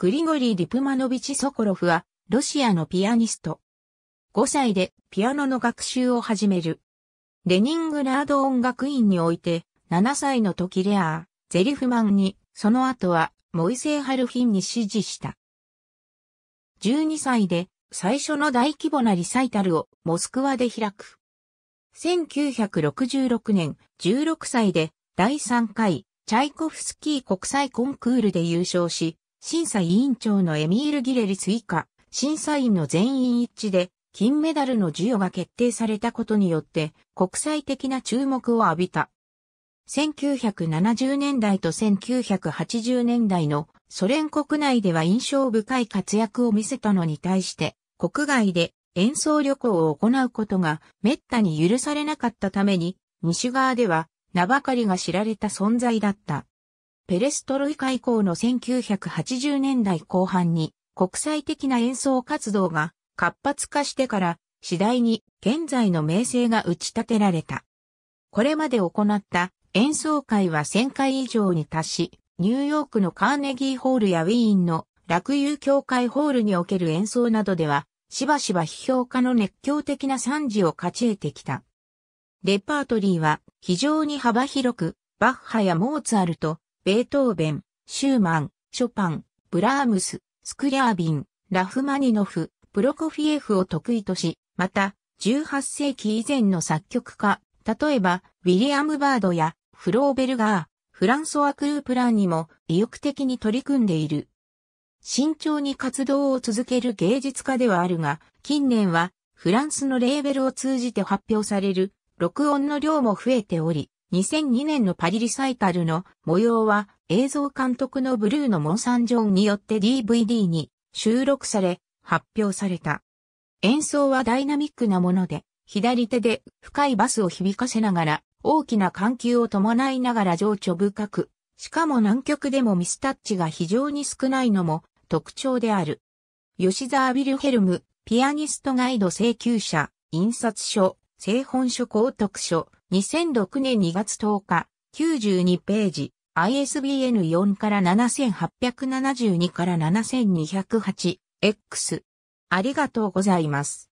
グリゴリー・ディプマノビチ・ソコロフは、ロシアのピアニスト。5歳でピアノの学習を始める。レニングラード音楽院において、7歳の時レアー、ゼリフマンに、その後は、モイセイ・ハルフィンに指示した。12歳で、最初の大規模なリサイタルをモスクワで開く。1966年、16歳で、第3回、チャイコフスキー国際コンクールで優勝し、審査委員長のエミール・ギレリス以下、審査員の全員一致で、金メダルの授与が決定されたことによって、国際的な注目を浴びた。1970年代と1980年代のソ連国内では印象深い活躍を見せたのに対して、国外で演奏旅行を行うことが滅多に許されなかったために、西側では名ばかりが知られた存在だった。ペレストロイカ以降の1980年代後半に国際的な演奏活動が活発化してから次第に現在の名声が打ち立てられた。これまで行った演奏会は1000回以上に達し、ニューヨークのカーネギーホールやウィーンの楽友協会ホールにおける演奏などでは、しばしば批評家の熱狂的な賛辞を勝ち得てきた。レパートリーは非常に幅広く、バッハやモーツァルト、ベートーベン、シューマン、ショパン、ブラームス、スクリャービン、ラフマニノフ、プロコフィエフを得意とし、また、18世紀以前の作曲家、例えば、ウィリアム・バードや、フローベルガー、フランソワ・クループランにも意欲的に取り組んでいる。慎重に活動を続ける芸術家ではあるが、近年はフランスのレーベルを通じて発表される録音の量も増えており、2002年のパリリサイタルの模様は映像監督のブルーのモンサンジョンによって DVD に収録され発表された。演奏はダイナミックなもので、左手で深いバスを響かせながら大きな緩急を伴いながら情緒深く、しかも南極でもミスタッチが非常に少ないのも特徴である。吉沢ビルヘルム、ピアニストガイド請求者、印刷書、製本書高徳書、2006年2月10日、92ページ、ISBN 4から7872から 7208X。ありがとうございます。